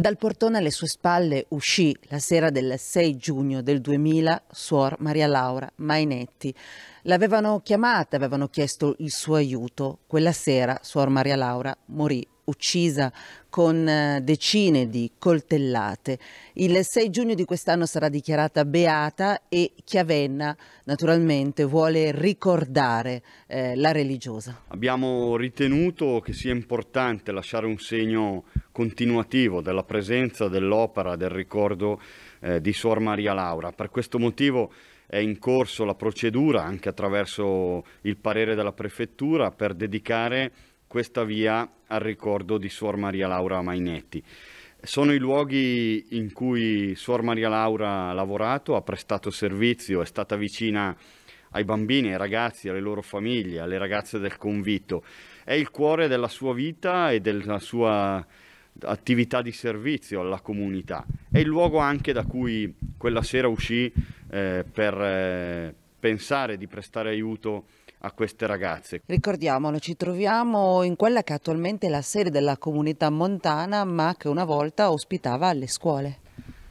Dal portone alle sue spalle uscì la sera del 6 giugno del 2000 suor Maria Laura Mainetti. L'avevano chiamata, avevano chiesto il suo aiuto. Quella sera suor Maria Laura morì uccisa con eh, decine di coltellate. Il 6 giugno di quest'anno sarà dichiarata beata e Chiavenna naturalmente vuole ricordare eh, la religiosa. Abbiamo ritenuto che sia importante lasciare un segno continuativo della presenza dell'opera, del ricordo eh, di Suor Maria Laura. Per questo motivo è in corso la procedura anche attraverso il parere della prefettura per dedicare questa via al ricordo di Suor Maria Laura Mainetti. Sono i luoghi in cui Suor Maria Laura ha lavorato, ha prestato servizio, è stata vicina ai bambini, ai ragazzi, alle loro famiglie, alle ragazze del convitto. È il cuore della sua vita e della sua attività di servizio alla comunità. È il luogo anche da cui quella sera uscì eh, per eh, pensare di prestare aiuto a queste ragazze. Ricordiamolo, ci troviamo in quella che attualmente è la sede della comunità montana, ma che una volta ospitava le scuole.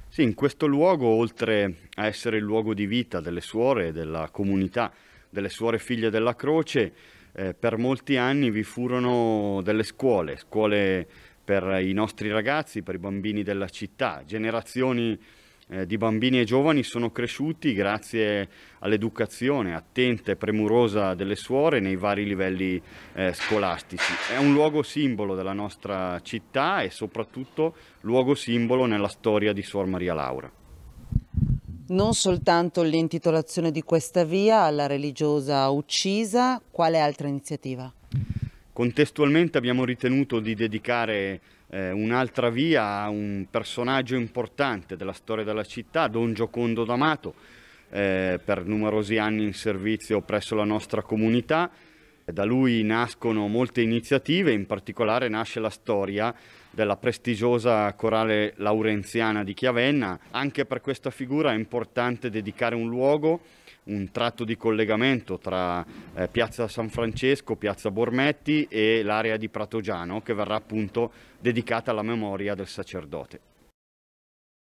Sì, in questo luogo, oltre a essere il luogo di vita delle suore e della comunità delle suore figlie della croce, eh, per molti anni vi furono delle scuole, scuole per i nostri ragazzi, per i bambini della città, generazioni eh, di bambini e giovani sono cresciuti grazie all'educazione attenta e premurosa delle suore nei vari livelli eh, scolastici. È un luogo simbolo della nostra città e soprattutto luogo simbolo nella storia di Suor Maria Laura. Non soltanto l'intitolazione di questa via alla religiosa uccisa, quale altra iniziativa? Contestualmente abbiamo ritenuto di dedicare eh, un'altra via a un personaggio importante della storia della città, Don Giocondo D'Amato, eh, per numerosi anni in servizio presso la nostra comunità. Da lui nascono molte iniziative, in particolare nasce la storia della prestigiosa corale laurenziana di Chiavenna. Anche per questa figura è importante dedicare un luogo un tratto di collegamento tra eh, piazza San Francesco, piazza Bormetti e l'area di Pratogiano che verrà appunto dedicata alla memoria del sacerdote.